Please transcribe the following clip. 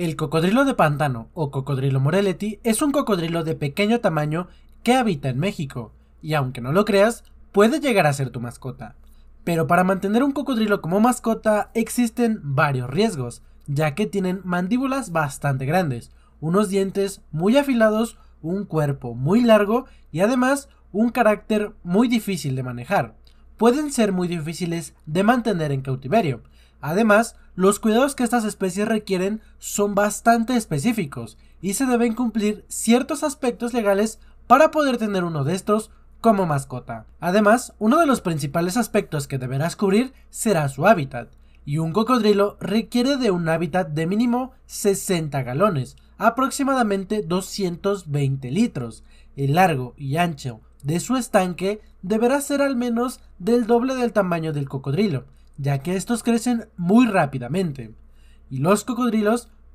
El cocodrilo de pantano o cocodrilo moreleti es un cocodrilo de pequeño tamaño que habita en México y aunque no lo creas, puede llegar a ser tu mascota. Pero para mantener un cocodrilo como mascota existen varios riesgos, ya que tienen mandíbulas bastante grandes, unos dientes muy afilados, un cuerpo muy largo y además un carácter muy difícil de manejar. Pueden ser muy difíciles de mantener en cautiverio, Además, los cuidados que estas especies requieren son bastante específicos y se deben cumplir ciertos aspectos legales para poder tener uno de estos como mascota. Además, uno de los principales aspectos que deberás cubrir será su hábitat, y un cocodrilo requiere de un hábitat de mínimo 60 galones, aproximadamente 220 litros. El largo y ancho de su estanque deberá ser al menos del doble del tamaño del cocodrilo, ya que estos crecen muy rápidamente, y los cocodrilos